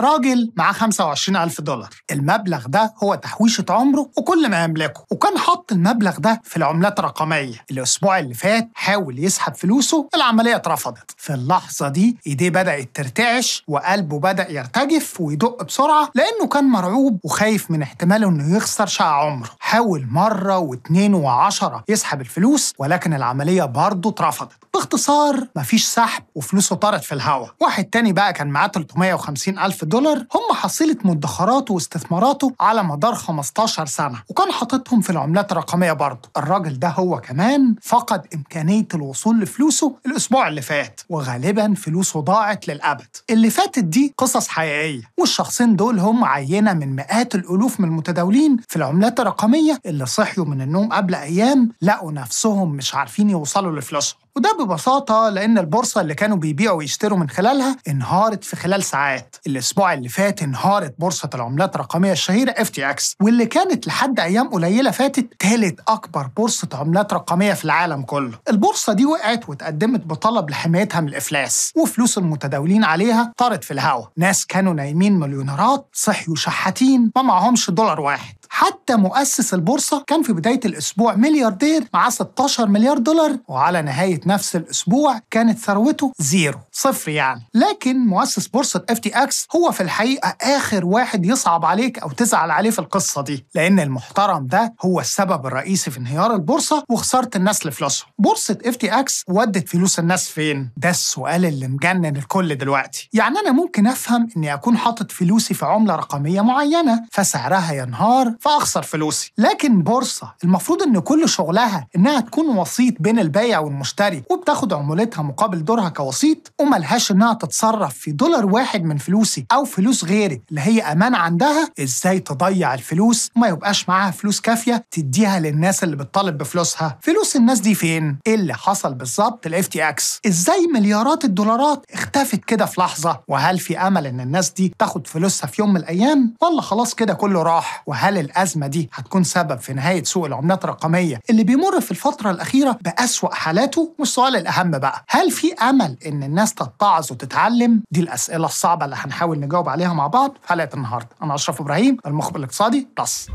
راجل معاه 25000 دولار المبلغ ده هو تحويشة عمره وكل ما يملكه وكان حط المبلغ ده في العملات الرقمية الأسبوع اللي فات حاول يسحب فلوسه العملية اترفضت في اللحظة دي إيديه بدأت ترتعش وقلبه بدأ يرتجف ويدق بسرعة لأنه كان مرعوب وخايف من احتمال إنه يخسر شقة عمره حاول مرة واتنين وعشرة يسحب الفلوس ولكن العملية برضه اترفضت باختصار مفيش سحب وفلوسه طارت في الهواء واحد تاني بقى كان معاه 350 ألف دولار هم حصيلة مدخراته واستثماراته على مدار 15 سنة وكان حاططهم في العملات الرقمية برضه الراجل ده هو كمان فقد إمكانية الوصول لفلوسه الأسبوع اللي فات وغالبا فلوسه ضاعت للأبد اللي فاتت دي قصص حقيقية والشخصين دول هم عينة من مئات الألوف من المتداولين في العملات الرقمية اللي صحيوا من النوم قبل أيام لقوا نفسهم مش عارفين يوصلوا لفلوسهم وده ببساطة لأن البورصة اللي كانوا بيبيعوا ويشتروا من خلالها انهارت في خلال ساعات الأسبوع اللي فات انهارت بورصة العملات الرقمية الشهيرة FTX واللي كانت لحد أيام قليلة فاتت ثالث أكبر بورصة عملات رقمية في العالم كله البورصة دي وقعت واتقدمت بطلب لحمايتها من الإفلاس وفلوس المتداولين عليها طارت في الهوا ناس كانوا نايمين مليونيرات صحيوا شحاتين ما معهمش دولار واحد حتى مؤسس البورصة كان في بداية الأسبوع ملياردير معاه 16 مليار دولار وعلى نهاية نفس الأسبوع كانت ثروته زيرو صفر يعني لكن مؤسس بورصة اف تي اكس هو في الحقيقة آخر واحد يصعب عليك أو تزعل عليه في القصة دي لأن المحترم ده هو السبب الرئيسي في انهيار البورصة وخسارة الناس لفلوسهم بورصة اف تي اكس ودت فلوس الناس فين؟ ده السؤال اللي مجنن الكل دلوقتي يعني أنا ممكن أفهم إني أكون حاطط فلوسي في عملة رقمية معينة فسعرها ينهار فاخسر فلوسي لكن بورصه المفروض ان كل شغلها انها تكون وسيط بين البايع والمشتري وبتاخد عمولتها مقابل دورها كوسيط وملهاش انها تتصرف في دولار واحد من فلوسي او فلوس غيري اللي هي امان عندها ازاي تضيع الفلوس وما يبقاش معاها فلوس كافيه تديها للناس اللي بتطالب بفلوسها فلوس الناس دي فين ايه اللي حصل بالظبط الاف تي اكس ازاي مليارات الدولارات اختفت كده في لحظه وهل في امل ان الناس دي تاخد فلوسها في يوم من الايام ولا خلاص كده كله راح وهل الأزمة دي هتكون سبب في نهاية سوق العملات الرقمية اللي بيمر في الفترة الأخيرة بأسوأ حالاته والسؤال الأهم بقى هل في أمل إن الناس تتعظ وتتعلم دي الأسئلة الصعبة اللي هنحاول نجاوب عليها مع بعض في حلقة النهاردة أنا أشرف إبراهيم المخبر الاقتصادي بلس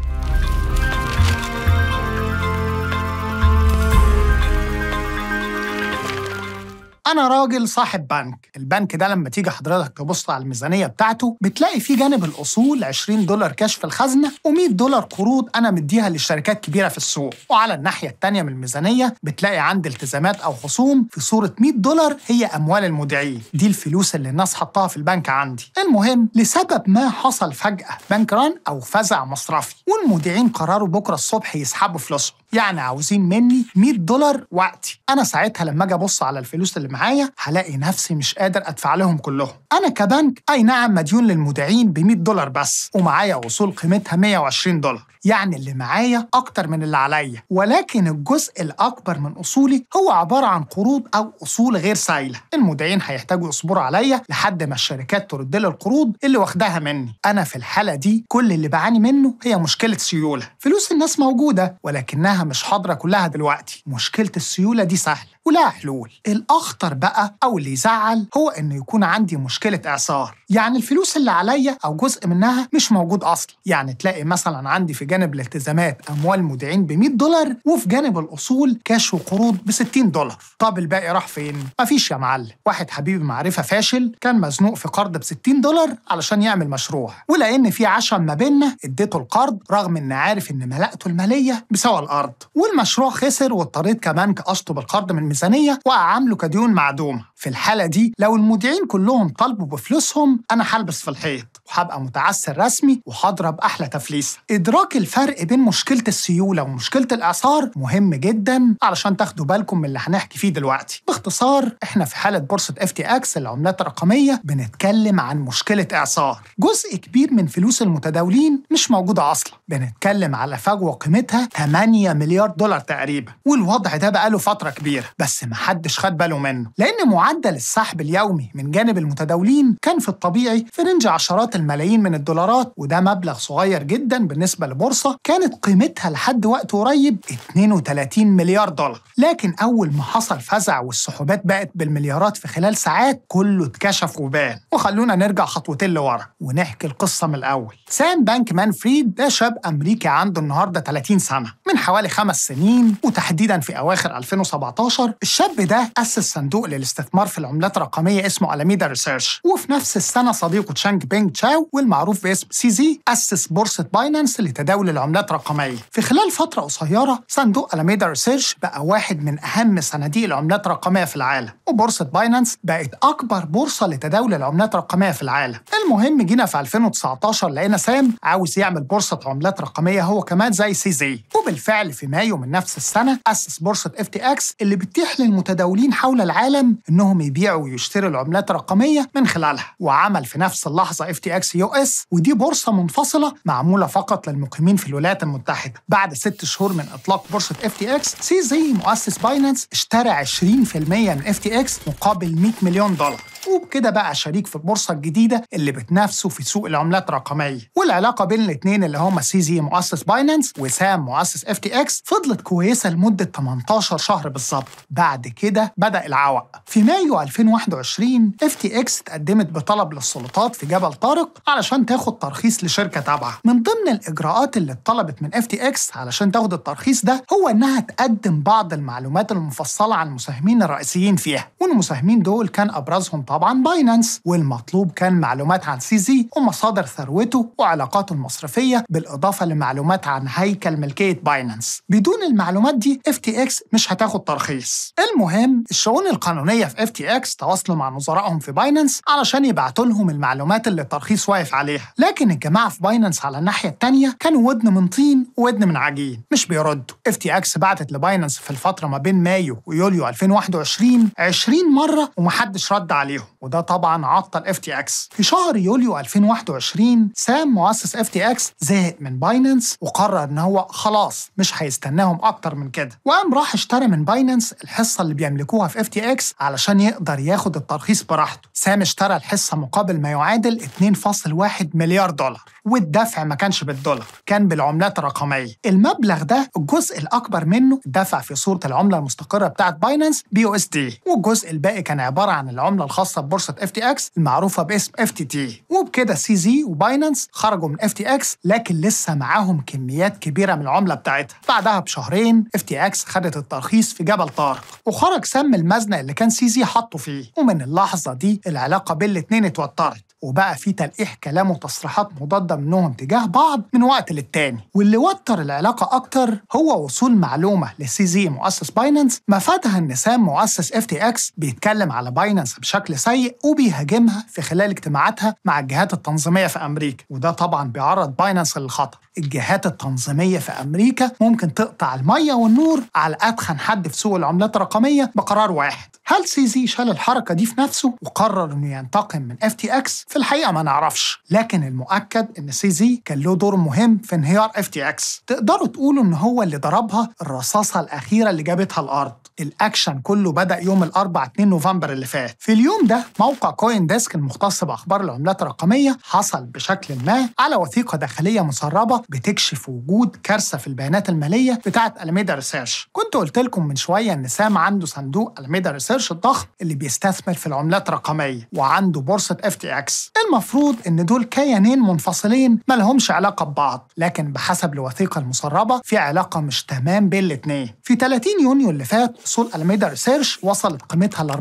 انا راجل صاحب بنك البنك ده لما تيجي حضرتك تبص على الميزانيه بتاعته بتلاقي في جانب الاصول 20 دولار كاش في الخزنه و100 دولار قروض انا مديها للشركات كبيره في السوق وعلى الناحيه الثانيه من الميزانيه بتلاقي عندي التزامات او خصوم في صوره 100 دولار هي اموال المودعين دي الفلوس اللي الناس حطاها في البنك عندي المهم لسبب ما حصل فجاه بنك ران او فزع مصرفي والمودعين قرروا بكره الصبح يسحبوا فلوسهم يعني عاوزين مني 100 دولار وقتي انا ساعتها لما اجي ابص على الفلوس اللي معايا هلاقي نفسي مش قادر ادفع لهم كلهم انا كبنك اي نعم مديون للمودعين ب 100 دولار بس ومعايا وصول قيمتها 120 دولار يعني اللي معايا اكتر من اللي عليا ولكن الجزء الاكبر من اصولي هو عباره عن قروض او اصول غير سايله المودعين هيحتاجوا يصبروا عليا لحد ما الشركات ترد لي القروض اللي واخداها مني انا في الحاله دي كل اللي بعاني منه هي مشكله سيوله فلوس الناس موجوده ولكنها مش حاضره كلها دلوقتي مشكله السيوله دي سهله ولها حلول الاخطر بقى او اللي يزعل هو انه يكون عندي مشكله اعصار يعني الفلوس اللي عليا او جزء منها مش موجود اصلا يعني تلاقي مثلا عندي في جانب الالتزامات اموال مودعين ب 100 دولار وفي جانب الاصول كاش وقروض ب 60 دولار طب الباقي راح فين مفيش يا معلم واحد حبيبي معرفه فاشل كان مزنوق في قرض ب 60 دولار علشان يعمل مشروع ولان في عشم ما بيننا اديته القرض رغم ان عارف ان ملاءته الماليه بسوى الارض والمشروع خسر واضطريت كمان كأشطب القرض من الميزانية وأعامله كديون معدومة في الحالة دي لو المودعين كلهم طالبوا بفلوسهم أنا هلبس في الحيط وهبقى متعسر رسمي وهضرب أحلى تفليسة إدراك الفرق بين مشكلة السيولة ومشكلة الإعصار مهم جدا علشان تاخدوا بالكم من اللي هنحكي فيه دلوقتي باختصار إحنا في حالة بورصة اف تي اكس العملات الرقمية بنتكلم عن مشكلة إعصار جزء كبير من فلوس المتداولين مش موجودة أصلا بنتكلم على فجوة قيمتها 8 مليار دولار تقريبا والوضع ده بقاله فترة كبيرة بس محدش خد باله منه لأن معدل السحب اليومي من جانب المتداولين كان في الطبيعي في رينج عشرات الملايين من الدولارات وده مبلغ صغير جدا بالنسبة لبورصة كانت قيمتها لحد وقت قريب 32 مليار دولار لكن أول ما حصل فزع والسحوبات بقت بالمليارات في خلال ساعات كله اتكشف وبان وخلونا نرجع خطوتين لورا ونحكي القصة من الأول سام بانك مان فريد ده شاب أمريكي عنده النهاردة 30 سنة من حوالي خمس سنين وتحديدا في أواخر 2017 الشاب ده أسس صندوق للاستثمار في العملات الرقمية اسمه ألاميدا ريسيرش وفي نفس السنة صديقه تشانج بينج تشاو والمعروف باسم سي زي أسس بورصة باينانس لتداول العملات الرقمية في خلال فترة قصيرة صندوق ألاميدا ريسيرش بقى واحد من أهم صناديق العملات الرقمية في العالم وبورصة باينانس بقت أكبر بورصة لتداول العملات الرقمية في العالم المهم جينا في 2019 لقينا سام عاوز يعمل بورصة عملات رقمية هو كمان زي سي زي وبالفعل في مايو من نفس السنة أسس بورصة اف تي اكس اللي بتتيح يتيح للمتداولين حول العالم انهم يبيعوا ويشتروا العملات الرقميه من خلالها وعمل في نفس اللحظه اف تي اكس يو اس ودي بورصه منفصله معموله فقط للمقيمين في الولايات المتحده بعد ست شهور من اطلاق بورصه اف تي اكس سي زي مؤسس باينانس اشترى 20% من اف تي اكس مقابل 100 مليون دولار مفهوم كده بقى شريك في البورصه الجديده اللي بتنافسه في سوق العملات الرقميه والعلاقه بين الاثنين اللي هما سي زي مؤسس باينانس وسام مؤسس اف تي اكس فضلت كويسه لمده 18 شهر بالظبط بعد كده بدا العوق في مايو 2021 اف تي اكس اتقدمت بطلب للسلطات في جبل طارق علشان تاخد ترخيص لشركه تابعه من ضمن الاجراءات اللي اتطلبت من اف تي اكس علشان تاخد الترخيص ده هو انها تقدم بعض المعلومات المفصله عن المساهمين الرئيسيين فيها والمساهمين دول كان ابرزهم طبعا باينانس والمطلوب كان معلومات عن سيزي ومصادر ثروته وعلاقاته المصرفية بالإضافة لمعلومات عن هيكل ملكية باينانس بدون المعلومات دي اف تي اكس مش هتاخد ترخيص المهم الشؤون القانونية في اف تي اكس تواصلوا مع نظرائهم في باينانس علشان يبعتوا لهم المعلومات اللي الترخيص واقف عليها لكن الجماعة في باينانس على الناحية التانية كانوا ودن من طين وودن من عجين مش بيردوا اف تي اكس بعتت لباينانس في الفترة ما بين مايو ويوليو 2021 20 مرة ومحدش رد عليهم غيرهم وده طبعا عطل اف تي اكس في شهر يوليو 2021 سام مؤسس اف تي اكس زهق من باينانس وقرر ان هو خلاص مش هيستناهم اكتر من كده وقام راح اشترى من باينانس الحصه اللي بيملكوها في اف تي اكس علشان يقدر ياخد الترخيص براحته سام اشترى الحصه مقابل ما يعادل 2.1 مليار دولار والدفع ما كانش بالدولار كان بالعملات الرقميه المبلغ ده الجزء الاكبر منه دفع في صوره العمله المستقره بتاعت باينانس بي او اس دي والجزء الباقي كان عباره عن العمله الخاصه الخاصه بورصه اف تي اكس المعروفه باسم اف تي تي وبكده سي زي وباينانس خرجوا من اف تي اكس لكن لسه معاهم كميات كبيره من العمله بتاعتها بعدها بشهرين اف تي اكس خدت الترخيص في جبل طارق وخرج سم المزنق اللي كان سي زي حاطه فيه ومن اللحظه دي العلاقه بين الاتنين اتوترت وبقى في تلقيح كلام وتصريحات مضادة منهم تجاه بعض من وقت للتاني واللي وتر العلاقة أكتر هو وصول معلومة لسي زي مؤسس باينانس مفادها إن سام مؤسس اف تي اكس بيتكلم على باينانس بشكل سيء وبيهاجمها في خلال اجتماعاتها مع الجهات التنظيمية في أمريكا وده طبعا بيعرض باينانس للخطر الجهات التنظيمية في أمريكا ممكن تقطع المية والنور على أدخن حد في سوق العملات الرقمية بقرار واحد هل سي زي شال الحركة دي في نفسه وقرر إنه ينتقم من اف تي اكس في الحقيقه ما نعرفش لكن المؤكد ان سيزي كان له دور مهم في انهيار اف تي اكس تقدروا تقولوا ان هو اللي ضربها الرصاصه الاخيره اللي جابتها الارض الاكشن كله بدا يوم الاربعاء 2 نوفمبر اللي فات في اليوم ده موقع كوين ديسك المختص باخبار العملات الرقميه حصل بشكل ما على وثيقه داخليه مسربه بتكشف وجود كارثه في البيانات الماليه بتاعه الميدا ريسيرش كنت قلت لكم من شويه ان سام عنده صندوق الميدا ريسيرش الضخم اللي بيستثمر في العملات الرقميه وعنده بورصه اف تي اكس المفروض ان دول كيانين منفصلين ما لهمش علاقة ببعض لكن بحسب الوثيقة المسربة في علاقة مش تمام بين الاتنين في 30 يونيو اللي فات اصول ألميدا ريسيرش وصلت قيمتها ل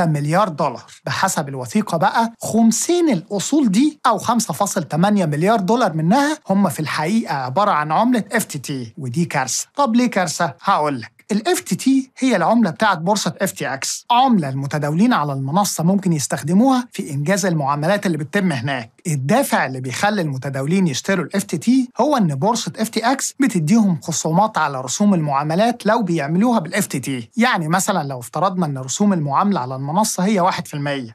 14.6 مليار دولار بحسب الوثيقة بقى 50 الأصول دي أو 5.8 مليار دولار منها هم في الحقيقة عبارة عن عملة اف تي تي ودي كارثة طب ليه كارثة؟ لك الاف تي تي هي العمله بتاعه بورصه اف تي اكس عمله المتداولين على المنصه ممكن يستخدموها في انجاز المعاملات اللي بتتم هناك الدافع اللي بيخلي المتداولين يشتروا الاف تي تي هو ان بورصه اف تي اكس بتديهم خصومات على رسوم المعاملات لو بيعملوها بالاف تي تي يعني مثلا لو افترضنا ان رسوم المعامله على المنصه هي 1%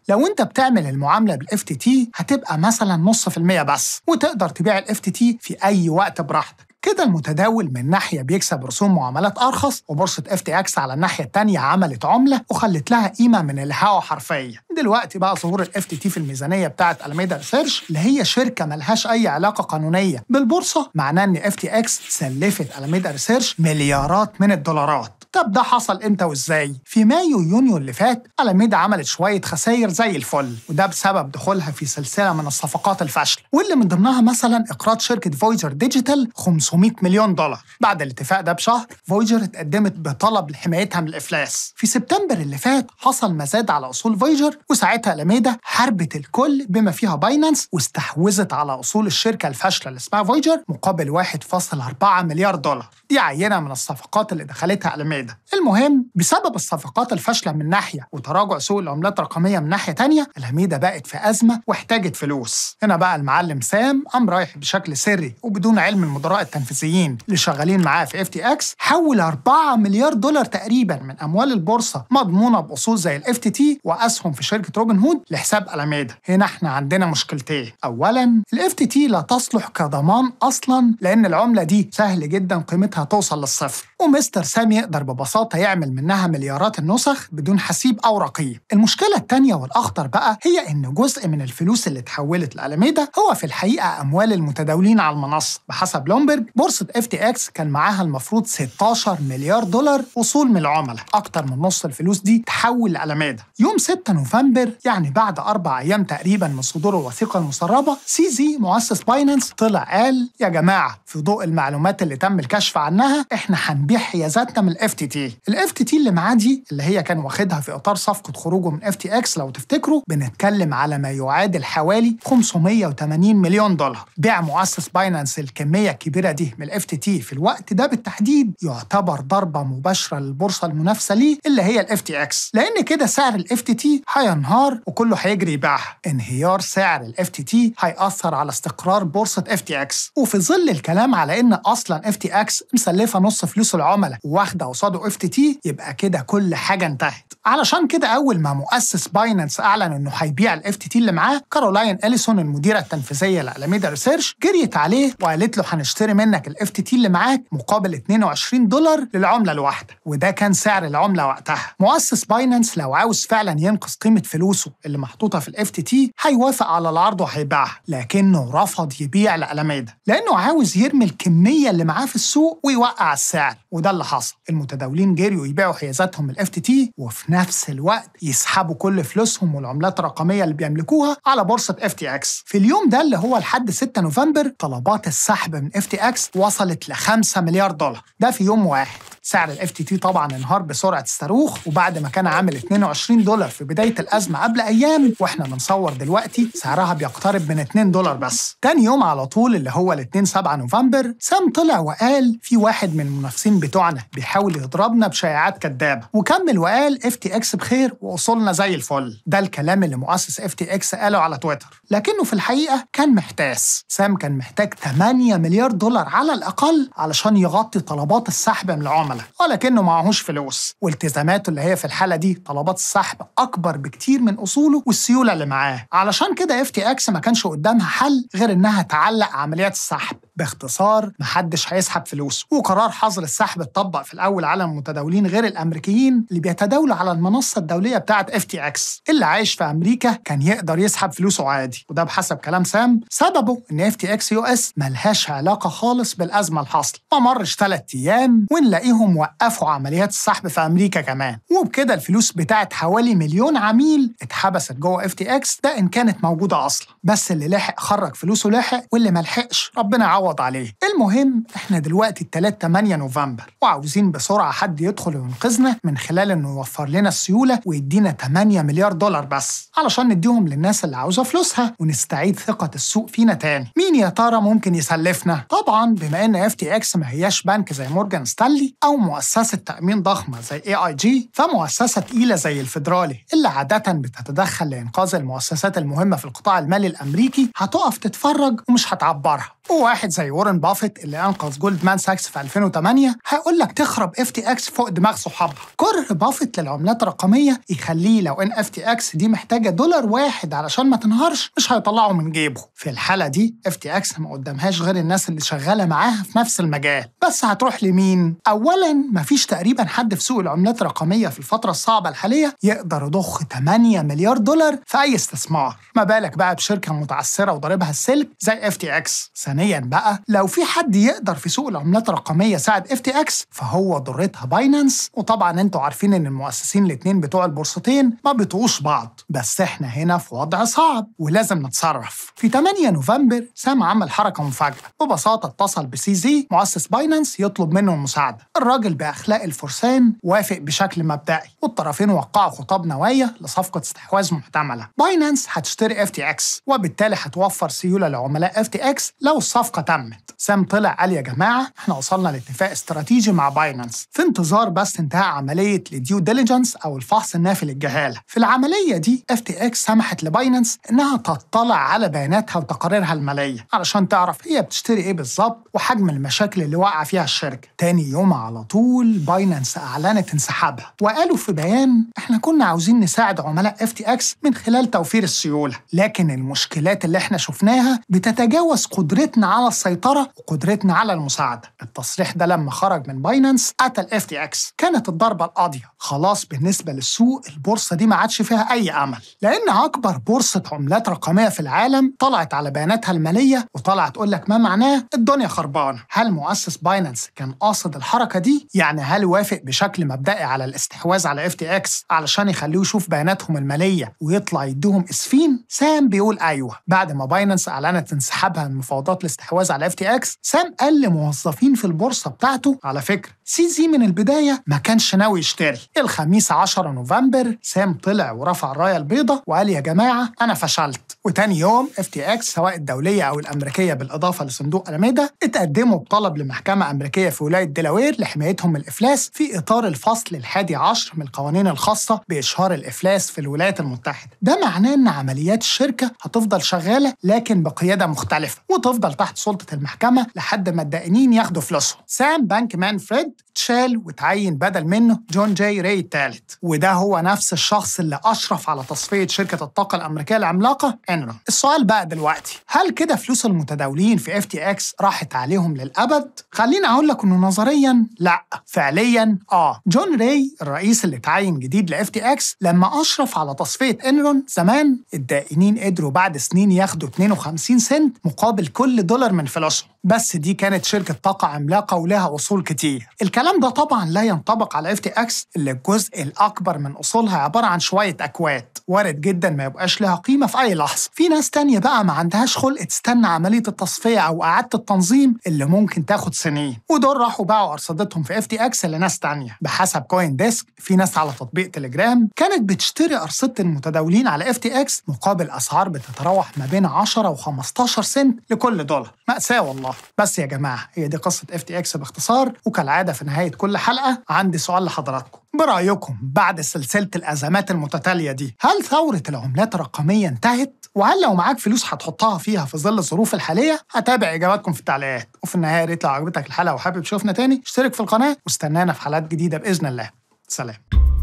لو انت بتعمل المعامله بالاف تي تي هتبقى مثلا نص في المية بس وتقدر تبيع الاف تي تي في اي وقت براحتك كده المتداول من ناحيه بيكسب رسوم معاملات ارخص وبورصه اف تي اكس على الناحيه الثانيه عملت عمله وخلت لها قيمه من الهوا حرفيا دلوقتي بقى ظهور الاف تي تي في الميزانيه بتاعه الميدا ريسيرش اللي هي شركه ملهاش اي علاقه قانونيه بالبورصه معناه ان اف تي اكس سلفت الميدا ريسيرش مليارات من الدولارات طب ده حصل امتى وازاي؟ في مايو يونيو اللي فات ألاميدا عملت شوية خسائر زي الفل وده بسبب دخولها في سلسلة من الصفقات الفاشلة واللي من ضمنها مثلا إقراض شركة فويجر ديجيتال 500 مليون دولار بعد الاتفاق ده بشهر فويجر اتقدمت بطلب لحمايتها من الإفلاس في سبتمبر اللي فات حصل مزاد على أصول فويجر وساعتها ألاميدا حاربت الكل بما فيها باينانس واستحوذت على أصول الشركة الفاشلة اللي اسمها فويجر مقابل 1.4 مليار دولار دي عينة من الصفقات اللي دخلتها ألاميدا كده المهم بسبب الصفقات الفاشله من ناحيه وتراجع سوق العملات الرقميه من ناحيه تانية الهميدة بقت في ازمه واحتاجت فلوس هنا بقى المعلم سام قام رايح بشكل سري وبدون علم المدراء التنفيذيين اللي شغالين معاه في اف تي اكس حول 4 مليار دولار تقريبا من اموال البورصه مضمونه باصول زي الاف تي تي واسهم في شركه روبن هود لحساب العميده هنا احنا عندنا مشكلتين اولا الاف تي تي لا تصلح كضمان اصلا لان العمله دي سهل جدا قيمتها توصل للصفر ومستر سام يقدر ببساطة يعمل منها مليارات النسخ بدون حسيب أو رقيب المشكلة التانية والأخطر بقى هي إن جزء من الفلوس اللي اتحولت لألميدا هو في الحقيقة أموال المتداولين على المنصة بحسب لومبرج بورصة اف تي اكس كان معاها المفروض 16 مليار دولار وصول من العملاء أكتر من نص الفلوس دي تحول لألميدا يوم 6 نوفمبر يعني بعد أربع أيام تقريبا من صدور الوثيقة المسربة سي زي مؤسس باينانس طلع قال يا جماعة في ضوء المعلومات اللي تم الكشف عنها احنا هنبيع حيازاتنا من الاف تي تي تي الاف تي تي اللي معاه دي اللي هي كان واخدها في اطار صفقه خروجه من اف تي اكس لو تفتكروا بنتكلم على ما يعادل حوالي 580 مليون دولار بيع مؤسس باينانس الكميه الكبيره دي من الاف تي تي في الوقت ده بالتحديد يعتبر ضربه مباشره للبورصه المنافسه ليه اللي هي الاف تي اكس لان كده سعر الاف تي تي هينهار وكله هيجري يبيعها انهيار سعر الاف تي تي هياثر على استقرار بورصه اف تي اكس وفي ظل الكلام على ان اصلا اف تي اكس مسلفه نص فلوس العملاء واخده قصاده اف تي تي يبقى كده كل حاجه انتهت علشان كده اول ما مؤسس باينانس اعلن انه هيبيع الاف تي تي اللي معاه كارولاين اليسون المديره التنفيذيه لالاميدا ريسيرش جريت عليه وقالت له هنشتري منك الاف تي تي اللي معاك مقابل 22 دولار للعمله الواحده وده كان سعر العمله وقتها مؤسس باينانس لو عاوز فعلا ينقص قيمه فلوسه اللي محطوطه في الاف تي تي هيوافق على العرض وهيبيعها لكنه رفض يبيع لالاميدا لانه عاوز يرمي الكميه اللي معاه في السوق ويوقع السعر وده اللي حصل المتداولين جريوا يبيعوا حيازاتهم الاف تي تي وفي نفس الوقت يسحبوا كل فلوسهم والعملات الرقميه اللي بيملكوها على بورصه اف تي اكس في اليوم ده اللي هو لحد 6 نوفمبر طلبات السحب من اف تي اكس وصلت ل 5 مليار دولار ده في يوم واحد سعر الاف تي تي طبعا انهار بسرعه الصاروخ وبعد ما كان عامل 22 دولار في بدايه الازمه قبل ايام واحنا بنصور دلوقتي سعرها بيقترب من 2 دولار بس تاني يوم على طول اللي هو ال 2 7 نوفمبر سام طلع وقال في واحد من المنافسين بتوعنا بيحاول اضربنا بشائعات كذابه وكمل وقال اف تي اكس بخير واصولنا زي الفل ده الكلام اللي مؤسس اف تي اكس قاله على تويتر لكنه في الحقيقه كان محتاس سام كان محتاج 8 مليار دولار على الاقل علشان يغطي طلبات السحب من العملاء ولكنه معهوش فلوس والتزاماته اللي هي في الحاله دي طلبات السحب اكبر بكتير من اصوله والسيوله اللي معاه علشان كده اف تي اكس ما كانش قدامها حل غير انها تعلق عمليات السحب باختصار محدش هيسحب فلوسه وقرار حظر السحب اتطبق في الاول على المتداولين غير الامريكيين اللي بيتداولوا على المنصه الدوليه بتاعه اف تي اكس اللي عايش في امريكا كان يقدر يسحب فلوسه عادي وده بحسب كلام سام سببه ان اف تي اكس يو اس ملهاش علاقه خالص بالازمه الحاصله ما مرش ثلاث ايام ونلاقيهم وقفوا عمليات السحب في امريكا كمان وبكده الفلوس بتاعت حوالي مليون عميل اتحبست جوه اف تي اكس ده ان كانت موجوده اصلا بس اللي لحق خرج فلوسه لحق واللي ملحقش ربنا يعوض يتعوض عليه المهم احنا دلوقتي التلات 8 نوفمبر وعاوزين بسرعة حد يدخل وينقذنا من خلال انه يوفر لنا السيولة ويدينا 8 مليار دولار بس علشان نديهم للناس اللي عاوزة فلوسها ونستعيد ثقة السوق فينا تاني مين يا ترى ممكن يسلفنا؟ طبعا بما ان اف تي اكس ما هياش بنك زي مورجان ستانلي او مؤسسة تأمين ضخمة زي اي اي جي فمؤسسة تقيلة زي الفيدرالي اللي عادة بتتدخل لإنقاذ المؤسسات المهمة في القطاع المالي الأمريكي هتقف تتفرج ومش هتعبرها وواحد زي وارن بافيت اللي انقذ جولدمان ساكس في 2008 هيقول لك تخرب اف تي اكس فوق دماغ صحابها كره بافيت للعملات الرقميه يخليه لو ان اف تي اكس دي محتاجه دولار واحد علشان ما تنهارش مش هيطلعه من جيبه في الحاله دي اف تي اكس ما قدامهاش غير الناس اللي شغاله معاها في نفس المجال بس هتروح لمين اولا مفيش تقريبا حد في سوق العملات الرقميه في الفتره الصعبه الحاليه يقدر يضخ 8 مليار دولار في اي استثمار ما بالك بقى بشركه متعثره وضاربها السلك زي اف تي اكس ثانيا بقى بقى لو في حد يقدر في سوق العملات الرقميه ساعد اف تي اكس فهو ضرتها باينانس وطبعا انتوا عارفين ان المؤسسين الاثنين بتوع البورصتين ما بيطقوش بعض بس احنا هنا في وضع صعب ولازم نتصرف في 8 نوفمبر سام عمل حركه مفاجاه ببساطه اتصل بسي زي مؤسس باينانس يطلب منه المساعده الراجل باخلاق الفرسان وافق بشكل مبدئي والطرفين وقعوا خطاب نوايا لصفقه استحواذ محتمله باينانس هتشتري اف تي اكس وبالتالي هتوفر سيوله لعملاء اف تي اكس لو الصفقه سمت سام طلع قال يا جماعه احنا وصلنا لاتفاق استراتيجي مع بايننس في انتظار بس انتهاء عمليه الديو ديليجنس او الفحص النافي للجهاله في العمليه دي اف تي اكس سمحت لباينانس انها تطلع على بياناتها وتقاريرها الماليه علشان تعرف هي بتشتري ايه بالظبط وحجم المشاكل اللي واقعه فيها الشركه تاني يوم على طول بايننس اعلنت انسحابها وقالوا في بيان احنا كنا عاوزين نساعد عملاء اف تي اكس من خلال توفير السيوله لكن المشكلات اللي احنا شفناها بتتجاوز قدرتنا على السيطرة وقدرتنا على المساعدة التصريح ده لما خرج من باينانس قتل اف تي اكس كانت الضربة القاضية خلاص بالنسبة للسوق البورصة دي ما عادش فيها أي أمل لأن أكبر بورصة عملات رقمية في العالم طلعت على بياناتها المالية وطلعت تقول لك ما معناه الدنيا خربانة هل مؤسس باينانس كان قاصد الحركة دي؟ يعني هل وافق بشكل مبدئي على الاستحواذ على اف تي اكس علشان يخلوه يشوف بياناتهم المالية ويطلع يديهم اسفين؟ سام بيقول أيوه بعد ما باينانس أعلنت انسحابها من مفاوضات الاستحواذ الجواز على اف تي اكس سام قال لموظفين في البورصه بتاعته على فكره سي زي من البدايه ما كانش ناوي يشتري الخميس 10 نوفمبر سام طلع ورفع الرايه البيضاء وقال يا جماعه انا فشلت وتاني يوم اف تي اكس سواء الدوليه او الامريكيه بالاضافه لصندوق الميدا اتقدموا بطلب لمحكمه امريكيه في ولايه ديلاوير لحمايتهم من الافلاس في اطار الفصل الحادي عشر من القوانين الخاصه باشهار الافلاس في الولايات المتحده ده معناه ان عمليات الشركه هتفضل شغاله لكن بقياده مختلفه وتفضل تحت سلطه سلطه المحكمه لحد ما الدائنين ياخدوا فلوسهم سام بانك مان فريد اتشال وتعين بدل منه جون جاي راي الثالث وده هو نفس الشخص اللي اشرف على تصفيه شركه الطاقه الامريكيه العملاقه انرون السؤال بقى دلوقتي هل كده فلوس المتداولين في اف تي اكس راحت عليهم للابد خليني اقول لك انه نظريا لا فعليا اه جون راي الرئيس اللي اتعين جديد لاف تي اكس لما اشرف على تصفيه انرون زمان الدائنين قدروا بعد سنين ياخدوا 52 سنت مقابل كل دولار من Philosophy. بس دي كانت شركة طاقة عملاقة ولها أصول كتير الكلام ده طبعا لا ينطبق على اف تي اكس اللي الجزء الأكبر من أصولها عبارة عن شوية أكوات وارد جدا ما يبقاش لها قيمة في أي لحظة في ناس تانية بقى ما عندهاش خلق تستنى عملية التصفية أو إعادة التنظيم اللي ممكن تاخد سنين ودول راحوا باعوا أرصدتهم في اف تي اكس لناس تانية بحسب كوين ديسك في ناس على تطبيق تليجرام كانت بتشتري أرصدة المتداولين على اف تي اكس مقابل أسعار بتتراوح ما بين 10 و 15 سنت لكل دولار مأساة والله لوحده بس يا جماعه هي دي قصه اف تي اكس باختصار وكالعاده في نهايه كل حلقه عندي سؤال لحضراتكم برايكم بعد سلسله الازمات المتتاليه دي هل ثوره العملات الرقميه انتهت وهل لو معاك فلوس هتحطها فيها في ظل الظروف الحاليه هتابع اجاباتكم في التعليقات وفي النهايه يا ريت لو عجبتك الحلقه وحابب تشوفنا تاني اشترك في القناه واستنانا في حلقات جديده باذن الله سلام